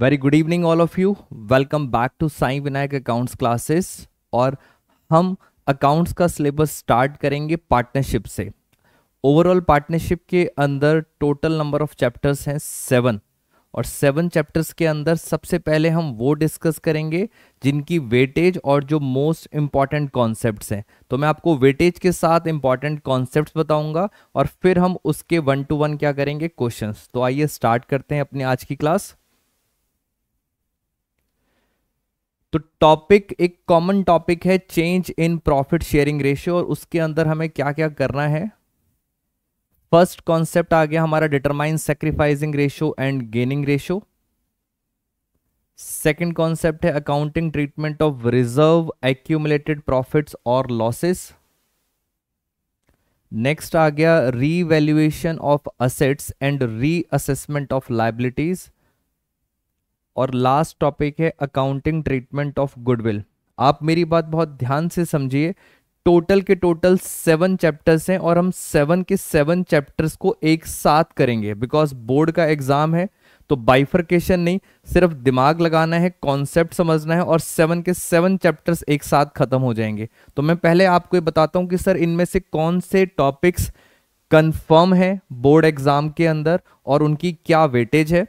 very good evening all of you welcome back to Sai Vinayak accounts classes और हम accounts का syllabus start करेंगे partnership से ओवरऑल पार्टनरशिप के अंदर टोटल नंबर ऑफ चैप्टर्स हैं सेवन और सेवन चैप्टर्स के अंदर सबसे पहले हम वो डिस्कस करेंगे जिनकी वेटेज और जो मोस्ट इम्पॉर्टेंट कॉन्सेप्ट्स हैं तो मैं आपको वेटेज के साथ इम्पॉर्टेंट कॉन्सेप्ट्स बताऊंगा और फिर हम उसके वन टू वन क्या करेंगे क्वेश्चंस तो आइए स्टार्ट करते हैं अपनी आज की क्लास तो टॉपिक एक कॉमन टॉपिक है change in profit sharing ratio और उसके अंदर हमें क्या क्या करना है फर्स्ट कॉन्सेप्ट आ गया हमारा determine sacrificing ratio and gaining ratio second concept है accounting treatment of reserve accumulated profits और लॉसेस नेक्स्ट आ गया revaluation of assets and reassessment of liabilities और लास्ट टॉपिक है अकाउंटिंग ट्रीटमेंट ऑफ गुडविल आप मेरी बात बहुत ध्यान से समझिए टोटल के टोटल सेवन चैप्टर्स हैं और हम सेवन के सेवन चैप्टर्स को एक साथ करेंगे बिकॉज बोर्ड का एग्जाम है तो बाइफर्केशन नहीं सिर्फ दिमाग लगाना है कॉन्सेप्ट समझना है और सेवन के सेवन चैप्टर्स एक साथ ख़त्म हो जाएंगे तो मैं पहले आपको ये बताता हूँ कि सर इनमें से कौन से टॉपिक्स कन्फर्म है बोर्ड एग्ज़ाम के अंदर और उनकी क्या वेटेज है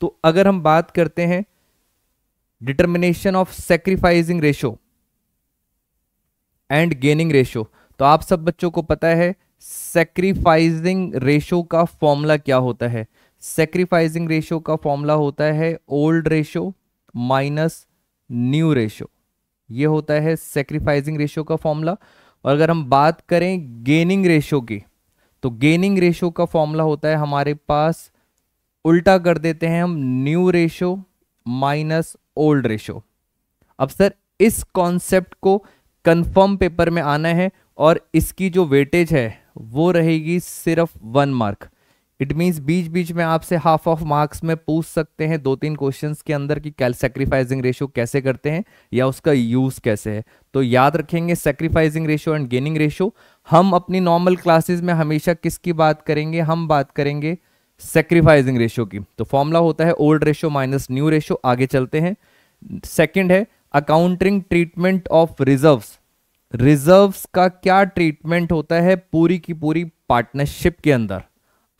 तो अगर हम बात करते हैं determination of sacrificing ratio and gaining ratio तो आप सब बच्चों को पता है सेक्रीफाइजिंग रेशो का फॉर्मूला क्या होता है सेक्रीफाइजिंग रेशो का फॉर्मूला होता है old ratio minus new ratio ये होता है सेक्रीफाइजिंग रेशो का फॉर्मूला और अगर हम बात करें गेनिंग रेशो की तो गेनिंग रेशो का फॉर्मूला होता है हमारे पास उल्टा कर देते हैं हम new ratio minus old ratio अब सर इस कॉन्सेप्ट को कंफर्म पेपर में आना है और इसकी जो वेटेज है वो रहेगी सिर्फ वन मार्क इट मीन्स बीच बीच में आपसे हाफ ऑफ मार्क्स में पूछ सकते हैं दो तीन क्वेश्चंस के अंदर कि कैल सेक्रीफाइजिंग रेशियो कैसे करते हैं या उसका यूज कैसे है तो याद रखेंगे sacrificing ratio and gaining ratio हम अपनी नॉर्मल क्लासेस में हमेशा किसकी बात करेंगे हम बात करेंगे सेक्रीफाइजिंग रेशियो की तो फॉर्मूला होता है old ratio minus new ratio आगे चलते हैं सेकंड है accounting treatment of reserves reserves का क्या ट्रीटमेंट होता है पूरी की पूरी पार्टनरशिप के अंदर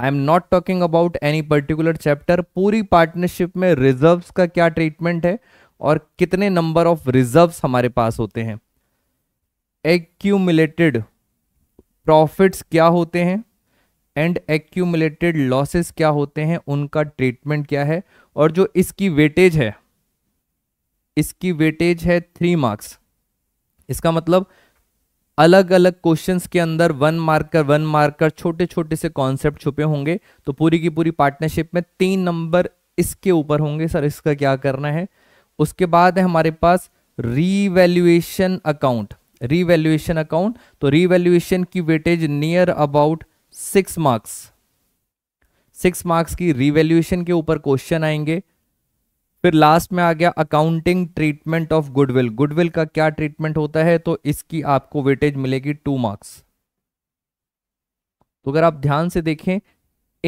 I am not talking about any particular chapter पूरी पार्टनरशिप में रिजर्व का क्या ट्रीटमेंट है और कितने नंबर ऑफ रिजर्व हमारे पास होते हैं एक्यूमुलेटेड प्रॉफिट्स क्या होते हैं एंड एक्यूमुलेटेड लॉसेस क्या होते हैं उनका ट्रीटमेंट क्या है और जो इसकी वेटेज है इसकी वेटेज है थ्री मार्क्स इसका मतलब अलग अलग क्वेश्चंस के अंदर वन मार्कर वन मार्कर छोटे छोटे से कॉन्सेप्ट छुपे होंगे तो पूरी की पूरी पार्टनरशिप में तीन नंबर इसके ऊपर होंगे सर इसका क्या करना है उसके बाद है हमारे पास रीवैल्यूएशन अकाउंट रीवैल्यूएशन अकाउंट तो रीवैल्यूएशन की weightage near about six marks six marks की रिवेल्यूशन के ऊपर क्वेश्चन आएंगे फिर लास्ट में आ गया accounting treatment of goodwill goodwill का क्या ट्रीटमेंट होता है तो इसकी आपको वेटेज मिलेगी टू मार्क्स तो अगर आप ध्यान से देखें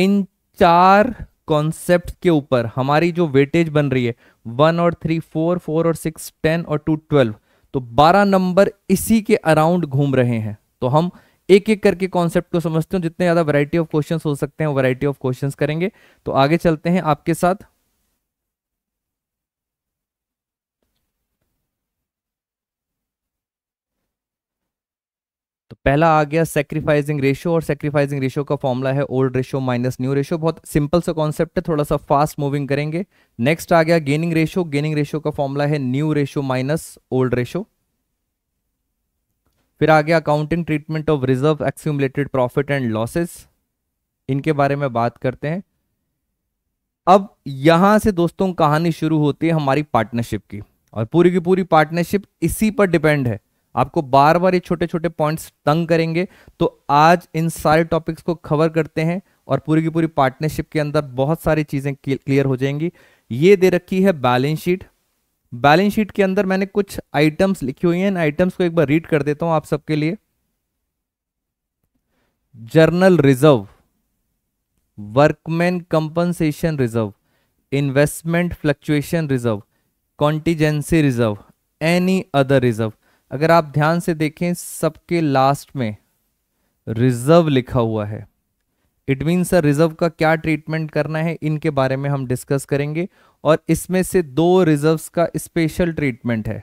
इन चार कॉन्सेप्ट के ऊपर हमारी जो वेटेज बन रही है वन और थ्री फोर फोर और सिक्स टेन और टू ट्वेल्व तो बारह नंबर इसी के अराउंड घूम रहे हैं तो हम एक एक करके कॉन्सेप्ट को समझते हो जितने ज़्यादा वैरायटी ऑफ क्वेश्चन हो सकते हैं वैरायटी ऑफ क्वेश्चन करेंगे तो आगे चलते हैं आपके साथ तो पहला आ गया सेक्रीफाइजिंग रेशो और सेक्रीफाइजिंग रेशो का फॉर्मूला है old ratio minus new ratio बहुत सिंपल सा कॉन्सेप्ट है थोड़ा सा फास्ट मूविंग करेंगे नेक्स्ट आ गया गेनिंग रेशो गेनिंग रेशो का फॉर्मूला है new ratio minus old ratio फिर आ गया accounting treatment of reserve accumulated profit and losses इनके बारे में बात करते हैं अब यहां से दोस्तों कहानी शुरू होती है हमारी पार्टनरशिप की और पूरी की पूरी पार्टनरशिप इसी पर डिपेंड है आपको बार बार ये छोटे छोटे पॉइंट्स तंग करेंगे तो आज इन सारे टॉपिक्स को कवर करते हैं और पूरी की पूरी पार्टनरशिप के अंदर बहुत सारी चीज़ें क्लियर हो जाएंगी ये दे रखी है बैलेंस शीट बैलेंस शीट के अंदर मैंने कुछ आइटम्स लिखी हुई हैं इन आइटम्स को एक बार रीड कर देता हूं आप सबके लिए general reserve workman compensation reserve investment fluctuation reserve contingency reserve any other reserve अगर आप ध्यान से देखें सबके लास्ट में रिजर्व लिखा हुआ है इट मीन्स सर रिजर्व का क्या ट्रीटमेंट करना है इनके बारे में हम डिस्कस करेंगे और इसमें से दो रिजर्व्स का स्पेशल ट्रीटमेंट है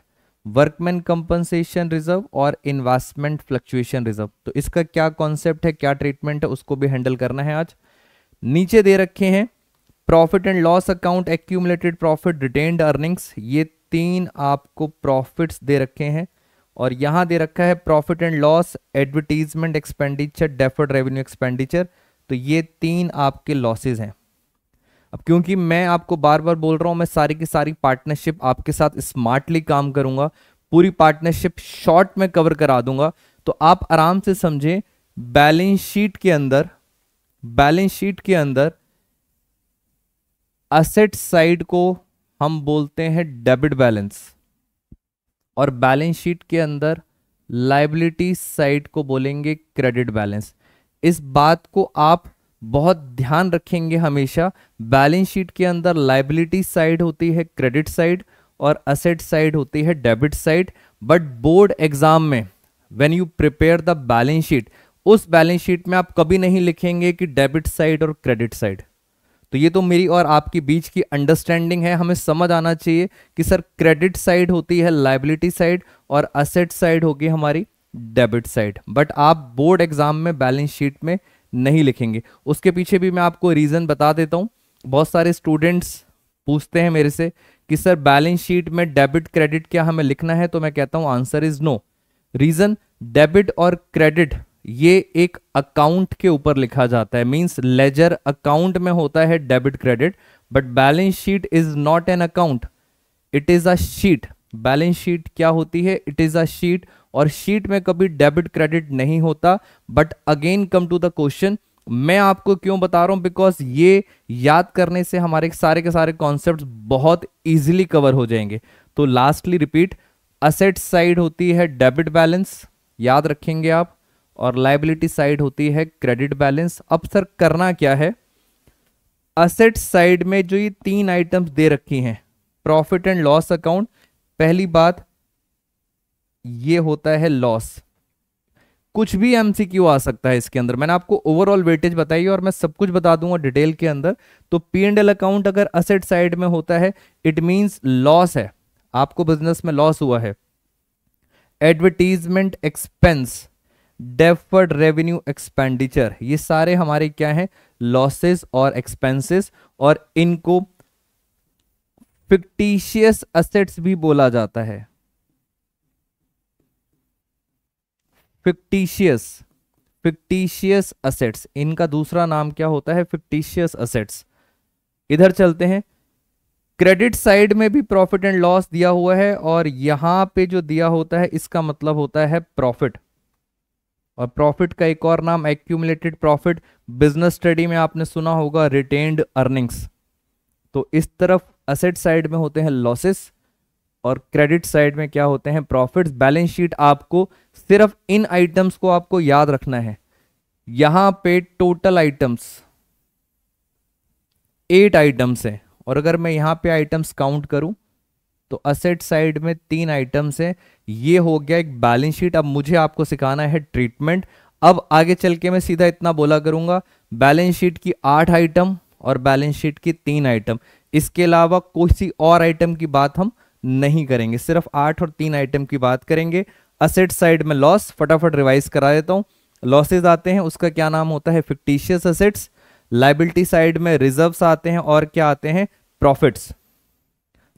वर्कमैन कंपनसेशन रिजर्व और इन्वेस्टमेंट फ्लक्चुएशन रिजर्व तो इसका क्या कॉन्सेप्ट है क्या ट्रीटमेंट है उसको भी हैंडल करना है आज नीचे दे रखे हैं profit and loss account accumulated profit retained earnings ये तीन आपको प्रॉफिट्स दे रखे हैं और यहां दे रखा है profit and loss advertisement expenditure deferred revenue expenditure तो ये तीन आपके लॉसेज हैं अब क्योंकि मैं आपको बार बार बोल रहा हूँ मैं सारी की सारी पार्टनरशिप आपके साथ स्मार्टली काम करूँगा पूरी पार्टनरशिप शॉर्ट में कवर करा दूंगा तो आप आराम से समझें बैलेंस शीट के अंदर बैलेंस शीट के अंदर असेट साइड को हम बोलते हैं डेबिट बैलेंस और बैलेंस शीट के अंदर लाइबिलिटी साइड को बोलेंगे क्रेडिट बैलेंस इस बात को आप बहुत ध्यान रखेंगे हमेशा बैलेंस शीट के अंदर लाइबिलिटी साइड होती है क्रेडिट साइड और असेट साइड होती है debit side but board exam में when you prepare the balance sheet उस बैलेंस शीट में आप कभी नहीं लिखेंगे कि डेबिट साइड और क्रेडिट साइड तो ये तो मेरी और आपकी बीच की अंडरस्टैंडिंग है हमें समझ आना चाहिए कि सर क्रेडिट साइड होती है लाइबिलिटी साइड और असेट साइड होगी हमारी डेबिट साइड बट आप बोर्ड एग्जाम में बैलेंस शीट में नहीं लिखेंगे उसके पीछे भी मैं आपको रीज़न बता देता हूं बहुत सारे स्टूडेंट्स पूछते हैं मेरे से कि सर बैलेंस शीट में डेबिट क्रेडिट क्या हमें लिखना है तो मैं कहता हूं answer is no reason debit और क्रेडिट ये एक अकाउंट के ऊपर लिखा जाता है मींस लेजर अकाउंट में होता है debit credit but balance sheet is not an account it is a sheet balance sheet क्या होती है इट इज अ शीट और शीट में कभी डेबिट क्रेडिट नहीं होता but again come to the question मैं आपको क्यों बता रहा हूं बिकॉज ये याद करने से हमारे सारे के सारे कॉन्सेप्ट बहुत ईजिली कवर हो जाएंगे तो लास्टली रिपीट असेट साइड होती है डेबिट बैलेंस याद रखेंगे आप और लाइबिलिटी साइड होती है क्रेडिट बैलेंस अब सर करना क्या है असेट साइड में जो ये तीन आइटम्स दे रखी हैं प्रॉफिट एंड लॉस अकाउंट पहली बात ये होता है लॉस कुछ भी एमसीक्यू आ सकता है इसके अंदर मैंने आपको ओवरऑल वेटेज बताई और मैं सब कुछ बता दूंगा डिटेल के अंदर तो पी एंड एल अकाउंट अगर असेट साइड में होता है इट मींस लॉस है आपको बिजनेस में लॉस हुआ है advertisement expense deferred revenue expenditure ये सारे हमारे क्या है लॉसेस और एक्सपेंसेस और इनको फिक्टिशियस असेट्स भी बोला जाता है फिक्टिशियस फिक्टिशियस असेट्स इनका दूसरा नाम क्या होता है फिक्टिशियस असेट्स इधर चलते हैं क्रेडिट साइड में भी प्रॉफिट एंड लॉस दिया हुआ है और यहां पे जो दिया होता है इसका मतलब होता है प्रॉफिट और प्रॉफिट का एक और नाम एक्यूमुलेटेड प्रॉफिट बिजनेस स्टडी में आपने सुना होगा रिटेन्ड अर्निंग्स तो इस तरफ असेट साइड में होते हैं लॉसेस और क्रेडिट साइड में क्या होते हैं प्रॉफिट्स बैलेंस शीट आपको सिर्फ इन आइटम्स को आपको याद रखना है यहां पे टोटल आइटम्स एट आइटम्स हैं और अगर मैं यहां पे आइटम्स काउंट करूं तो असेट साइड में तीन आइटम्स हैं ये हो गया एक बैलेंस शीट अब मुझे आपको सिखाना है ट्रीटमेंट अब आगे चल के मैं सीधा इतना बोला करूंगा बैलेंस शीट की आठ आइटम और बैलेंस शीट की तीन आइटम इसके अलावा सी और आइटम की बात हम नहीं करेंगे सिर्फ आठ और तीन आइटम की बात करेंगे असेट साइड में लॉस फटाफट रिवाइज करा देता हूँ लॉसेज आते हैं उसका क्या नाम होता है फिक्टिशियस असेट्स लाइबिलिटी साइड में रिजर्व आते हैं और क्या आते हैं प्रॉफिट्स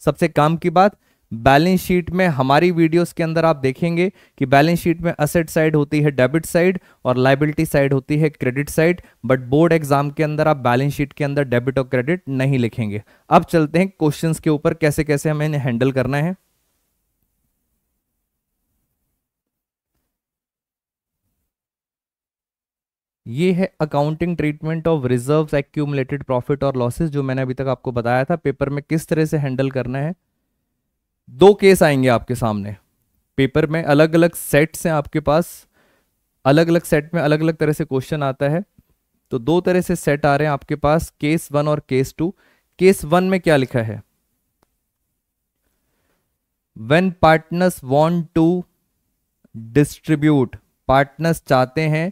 सबसे काम की बात बैलेंस शीट में हमारी वीडियोस के अंदर आप देखेंगे कि बैलेंस शीट में असेट साइड होती है डेबिट साइड और लाइबिलिटी साइड होती है credit side but board exam के अंदर आप बैलेंस शीट के अंदर डेबिट और क्रेडिट नहीं लिखेंगे अब चलते हैं क्वेश्चंस के ऊपर कैसे कैसे हमें हैंडल करना है ये है accounting treatment of reserves accumulated profit और लॉसेस जो मैंने अभी तक आपको बताया था पेपर में किस तरह से हैंडल करना है दो केस आएंगे आपके सामने पेपर में अलग अलग सेट्स हैं आपके पास अलग अलग सेट में अलग अलग तरह से क्वेश्चन आता है तो दो तरह से सेट आ रहे हैं आपके पास केस वन और केस टू केस वन में क्या लिखा है when partners want to distribute partners चाहते हैं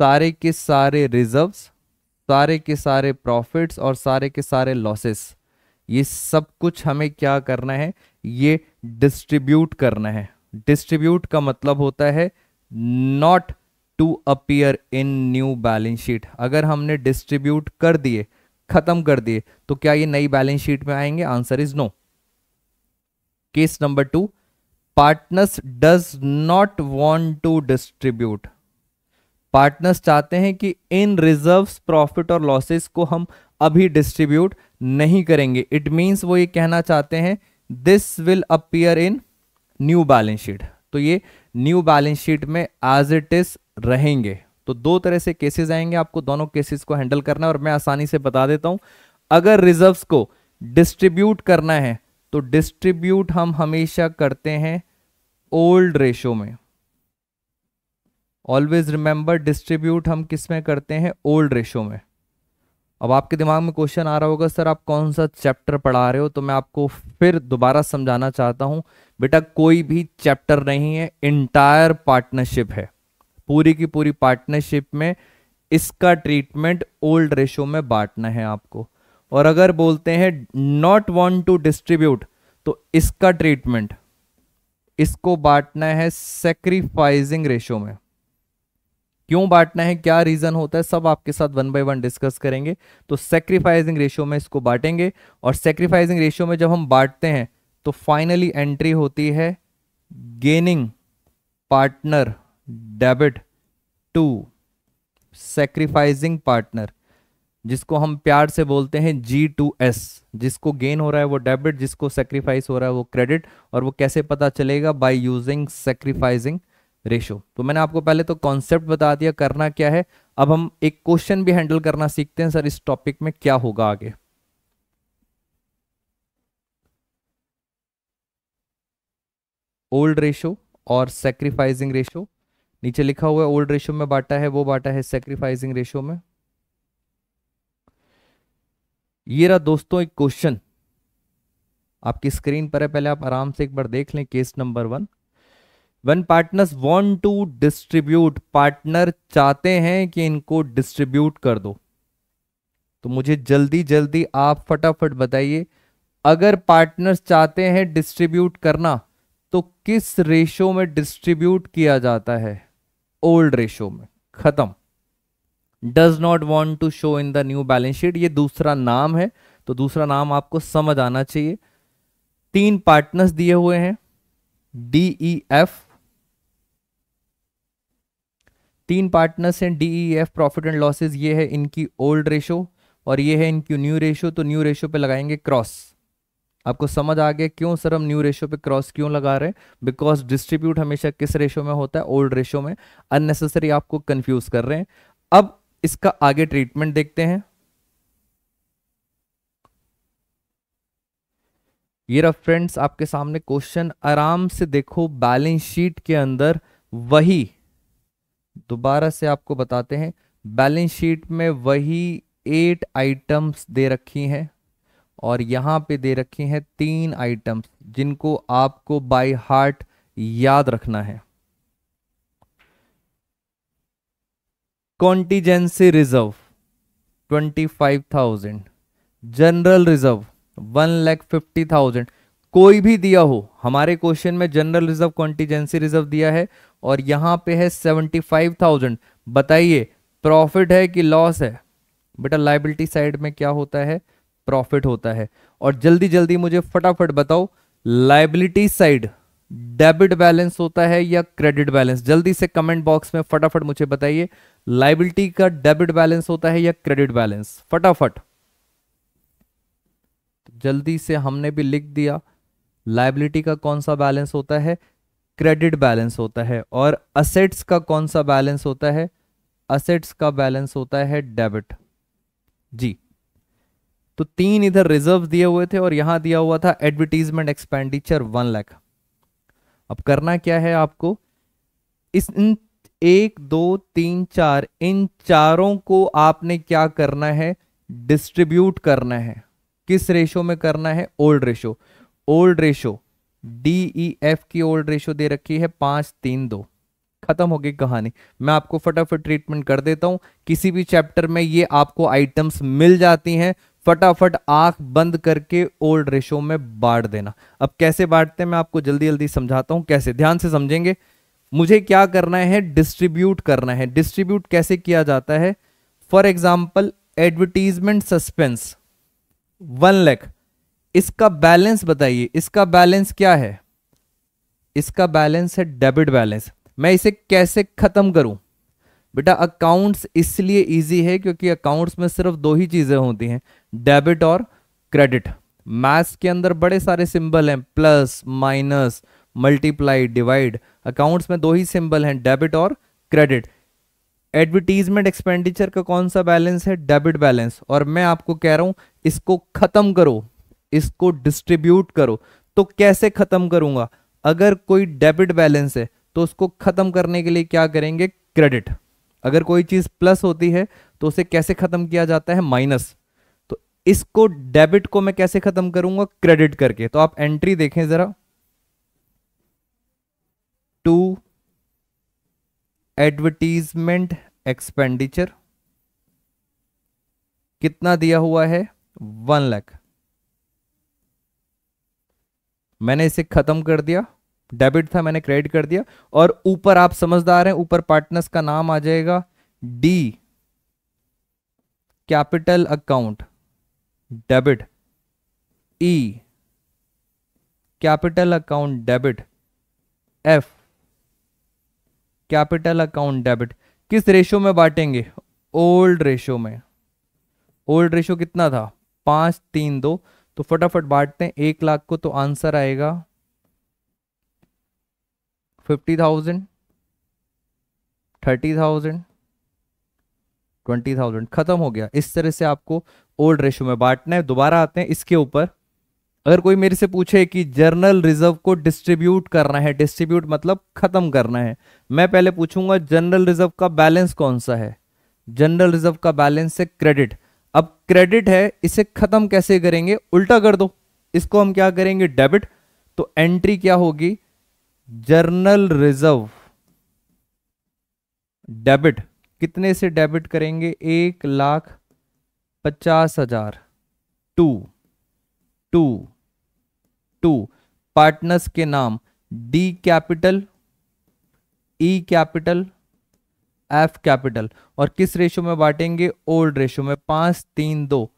सारे के सारे रिजर्व्स सारे के सारे प्रॉफिट्स और सारे के सारे लॉसेस ये सब कुछ हमें क्या करना है ये डिस्ट्रीब्यूट करना है डिस्ट्रीब्यूट का मतलब होता है not to appear in new balance sheet अगर हमने डिस्ट्रीब्यूट कर दिए खत्म कर दिए तो क्या ये नई बैलेंस शीट में आएंगे answer is no case number two partners does not want to distribute partners चाहते हैं कि इन रिजर्व्स प्रॉफिट और लॉसेस को हम अभी डिस्ट्रीब्यूट नहीं करेंगे इट मीन्स वो ये कहना चाहते हैं this will appear in new balance sheet तो ये न्यू बैलेंस शीट में एज इट इज रहेंगे तो दो तरह से केसेस आएंगे आपको दोनों केसेस को हैंडल करना है और मैं आसानी से बता देता हूं अगर रिजर्व्स को डिस्ट्रीब्यूट करना है तो डिस्ट्रीब्यूट हम हमेशा करते हैं ओल्ड रेशो में ऑलवेज रिमेंबर डिस्ट्रीब्यूट हम किस में करते हैं ओल्ड रेशो में अब आपके दिमाग में क्वेश्चन आ रहा होगा सर आप कौन सा चैप्टर पढ़ा रहे हो तो मैं आपको फिर दोबारा समझाना चाहता हूं बेटा कोई भी चैप्टर नहीं है इंटायर पार्टनरशिप है पूरी की पूरी पार्टनरशिप में इसका ट्रीटमेंट ओल्ड रेशो में बांटना है आपको और अगर बोलते हैं नॉट वॉन्ट टू डिस्ट्रीब्यूट तो इसका ट्रीटमेंट इसको बांटना है सेक्रीफाइजिंग रेशो में क्यों बांटना है क्या रीजन होता है सब आपके साथ वन बाय वन डिस्कस करेंगे तो सेक्रीफाइजिंग रेशियो में इसको बांटेंगे और सेक्रीफाइजिंग रेशियो में जब हम बांटते हैं तो फाइनली एंट्री होती है gaining partner debit to sacrificing partner जिसको हम प्यार से बोलते हैं जी टू एस जिसको गेन हो रहा है वो डेबिट जिसको सेक्रीफाइस हो रहा है वो क्रेडिट और वो कैसे पता चलेगा बाई यूजिंग सेक्रीफाइजिंग रेशो तो मैंने आपको पहले तो कॉन्सेप्ट बता दिया करना क्या है अब हम एक क्वेश्चन भी हैंडल करना सीखते हैं सर इस टॉपिक में क्या होगा आगे ओल्ड रेशो और सेक्रीफाइजिंग रेशो नीचे लिखा हुआ है ओल्ड रेशो में बांटा है वो बांटा है सेक्रीफाइजिंग रेशो में ये रहा दोस्तों एक क्वेश्चन आपकी स्क्रीन पर है पहले आप आराम से एक बार देख लें case number one one partners want to distribute partner चाहते हैं कि इनको डिस्ट्रीब्यूट कर दो तो मुझे जल्दी जल्दी आप फटाफट बताइए अगर पार्टनर्स चाहते हैं डिस्ट्रीब्यूट करना तो किस रेशो में डिस्ट्रीब्यूट किया जाता है ओल्ड रेशो में खत्म does not want to show in the new balance sheet ये दूसरा नाम है तो दूसरा नाम आपको समझ आना चाहिए तीन पार्टनर्स दिए हुए हैं डी ई एफ तीन पार्टनर्स हैं D E F profit and losses ये है इनकी ओल्ड रेशो और ये है इनकी न्यू रेशो तो न्यू रेशो पे लगाएंगे क्रॉस आपको समझ आ गया क्यों सर हम न्यू रेशो पे क्रॉस क्यों लगा रहे हैं बिकॉज डिस्ट्रीब्यूट हमेशा किस रेशो में होता है ओल्ड रेशो में अननेसेसरी आपको कंफ्यूज कर रहे हैं अब इसका आगे ट्रीटमेंट देखते हैं ये रहा फ्रेंड्स आपके सामने क्वेश्चन आराम से देखो बैलेंस शीट के अंदर वही दोबारा से आपको बताते हैं बैलेंस शीट में वही एट आइटम्स दे रखी हैं और यहाँ पे दे रखी हैं तीन आइटम्स जिनको आपको बाय हार्ट याद रखना है contingency reserve twenty five thousand general reserve one lakh fifty thousand कोई भी दिया हो हमारे क्वेश्चन में जनरल रिजर्व कॉन्टीजेंसी रिजर्व दिया है और यहां पे है सेवेंटी फाइव थाउजेंड बताइए प्रॉफिट है कि लॉस है बेटा लाइबिलिटी साइड में क्या होता है प्रॉफिट होता है और जल्दी जल्दी मुझे फटाफट बताओ लाइबिलिटी साइड डेबिट बैलेंस होता है या क्रेडिट बैलेंस जल्दी से कमेंट बॉक्स में फटाफट मुझे बताइए लाइबिलिटी का डेबिट बैलेंस होता है या क्रेडिट बैलेंस फटाफट जल्दी से हमने भी लिख दिया लाइबिलिटी का कौन सा बैलेंस होता है क्रेडिट बैलेंस होता है और असेट्स का कौन सा बैलेंस होता है असेट्स का बैलेंस होता है डेबिट जी तो तीन इधर रिजर्व दिए हुए थे और यहां दिया हुआ था एडवर्टीजमेंट एक्सपेंडिचर वन लाख अब करना क्या है आपको इस इन एक दो तीन चार इन चारों को आपने क्या करना है डिस्ट्रीब्यूट करना है किस रेशो में करना है old ratio old ratio D E F की ओल्ड रेशियो दे रखी है पांच तीन दो खत्म हो गई कहानी मैं आपको फटाफट ट्रीटमेंट कर देता हूं किसी भी चैप्टर में ये आपको आइटम्स मिल जाती हैं फटाफट आंख बंद करके ओल्ड रेशो में बांट देना अब कैसे बांटते हैं मैं आपको जल्दी जल्दी समझाता हूं कैसे ध्यान से समझेंगे मुझे क्या करना है डिस्ट्रीब्यूट करना है डिस्ट्रीब्यूट कैसे किया जाता है for example advertisement suspense one lakh इसका बैलेंस बताइए इसका बैलेंस क्या है इसका बैलेंस है डेबिट बैलेंस मैं इसे कैसे खत्म करूं बेटा अकाउंट्स इसलिए इजी है क्योंकि अकाउंट्स में सिर्फ दो ही चीजें होती हैं डेबिट और क्रेडिट मैथ्स के अंदर बड़े सारे सिंबल हैं plus minus multiply divide accounts में दो ही सिंबल हैं डेबिट और क्रेडिट एडवर्टीजमेंट एक्सपेंडिचर का कौन सा बैलेंस है डेबिट बैलेंस और मैं आपको कह रहा हूं इसको खत्म करो इसको डिस्ट्रीब्यूट करो तो कैसे खत्म करूंगा अगर कोई डेबिट बैलेंस है तो उसको खत्म करने के लिए क्या करेंगे क्रेडिट अगर कोई चीज प्लस होती है तो उसे कैसे खत्म किया जाता है माइनस तो इसको डेबिट को मैं कैसे खत्म करूंगा क्रेडिट करके तो आप एंट्री देखें जरा टू एडवर्टीजमेंट एक्सपेंडिचर कितना दिया हुआ है वन लाख मैंने इसे ख़त्म कर दिया डेबिट था मैंने क्रेडिट कर दिया और ऊपर आप समझदार हैं ऊपर पार्टनर्स का नाम आ जाएगा D capital account debit E e, capital account debit F capital account debit किस रेशो में बांटेंगे ओल्ड रेशो में ओल्ड रेशो कितना था पांच तीन दो तो फटाफट बांटते हैं एक लाख को तो आंसर आएगा fifty thousand thirty thousand twenty thousand खत्म हो गया इस तरह से आपको ओल्ड रेशो में बांटना है दोबारा आते हैं इसके ऊपर अगर कोई मेरे से पूछे कि जर्नल रिजर्व को डिस्ट्रीब्यूट करना है डिस्ट्रीब्यूट मतलब खत्म करना है मैं पहले पूछूंगा जनरल रिजर्व का बैलेंस कौन सा है जनरल रिजर्व का बैलेंस है क्रेडिट अब क्रेडिट है इसे खत्म कैसे करेंगे उल्टा कर दो इसको हम क्या करेंगे डेबिट तो एंट्री क्या होगी जर्नल रिजर्व डेबिट कितने से डेबिट करेंगे एक लाख पचास हजार टू टू टू पार्टनर्स के नाम D capital E capital F capital और किस रेशो में बांटेंगे ओल्ड रेशो में पांच तीन दो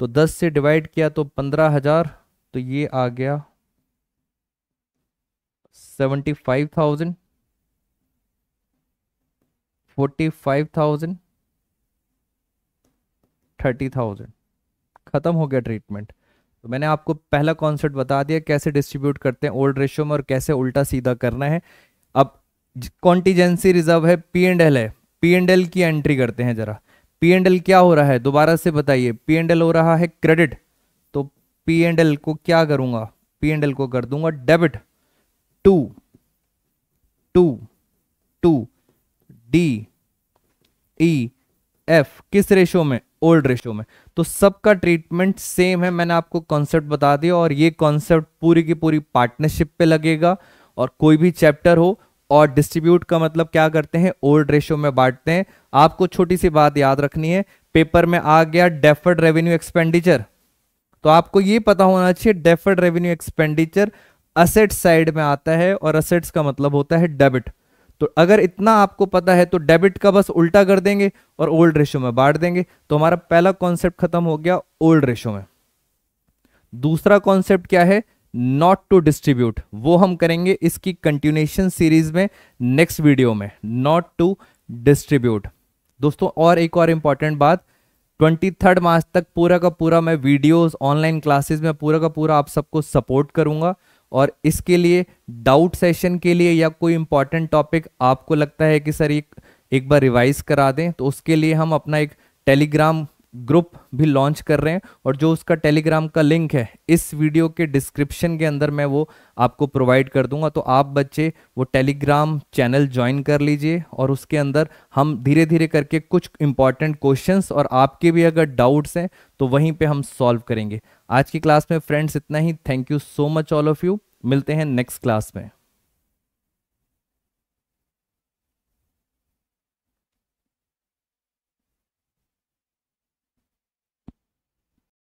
तो दस से डिवाइड किया तो पंद्रह हजार तो ये आ गया seventy five thousand forty five thousand thirty thousand ख़त्म हो गया ट्रीटमेंट तो मैंने आपको पहला कॉन्सेप्ट बता दिया कैसे डिस्ट्रीब्यूट करते हैं ओल्ड रेशियो में और कैसे उल्टा सीधा करना है अब कॉन्टीजेंसी रिजर्व है पी एंड एल है पी एंड एल की एंट्री करते हैं जरा पी एंड एल क्या हो रहा है दोबारा से बताइए पी एंड एल हो रहा है क्रेडिट तो पी एंड एल को क्या करूंगा पी एंड एल को कर दूंगा debit to to to D E F किस रेशो में ओल्ड रेशो में तो सबका ट्रीटमेंट सेम है मैंने आपको कॉन्सेप्ट बता दिया और ये कॉन्सेप्ट पूरी की पूरी पार्टनरशिप पे लगेगा और कोई भी चैप्टर हो और डिस्ट्रीब्यूट का मतलब क्या करते हैं ओल्ड रेशियो में बांटते हैं आपको छोटी सी बात याद रखनी है पेपर में आ गया डेफर्ड रेवेन्यू एक्सपेंडिचर तो आपको ये पता होना चाहिए deferred revenue expenditure asset side में आता है और असेट्स का मतलब होता है डेबिट तो अगर इतना आपको पता है तो डेबिट का बस उल्टा कर देंगे और ओल्ड रेशो में बांट देंगे तो हमारा पहला कॉन्सेप्ट खत्म हो गया ओल्ड रेशो में दूसरा कॉन्सेप्ट क्या है नॉट टू डिस्ट्रीब्यूट वो हम करेंगे इसकी कंटिन्यूशन सीरीज में नेक्स्ट वीडियो में नॉट टू डिस्ट्रीब्यूट दोस्तों और एक और इम्पॉर्टेंट बात ट्वेंटी थर्ड मार्च तक पूरा का पूरा मैं वीडियोस ऑनलाइन क्लासेस में पूरा का पूरा आप सबको सपोर्ट करूंगा और इसके लिए डाउट सेशन के लिए या कोई इंपॉर्टेंट टॉपिक आपको लगता है कि सर एक एक बार रिवाइज करा दें तो उसके लिए हम अपना एक टेलीग्राम ग्रुप भी लॉन्च कर रहे हैं और जो उसका टेलीग्राम का लिंक है इस वीडियो के डिस्क्रिप्शन के अंदर मैं वो आपको प्रोवाइड कर दूंगा तो आप बच्चे वो टेलीग्राम चैनल ज्वाइन कर लीजिए और उसके अंदर हम धीरे धीरे करके कुछ इंपॉर्टेंट क्वेश्चंस और आपके भी अगर डाउट्स हैं तो वहीं पे हम सॉल्व करेंगे आज की क्लास में फ्रेंड्स इतना ही thank you so much all of you मिलते हैं नेक्स्ट क्लास में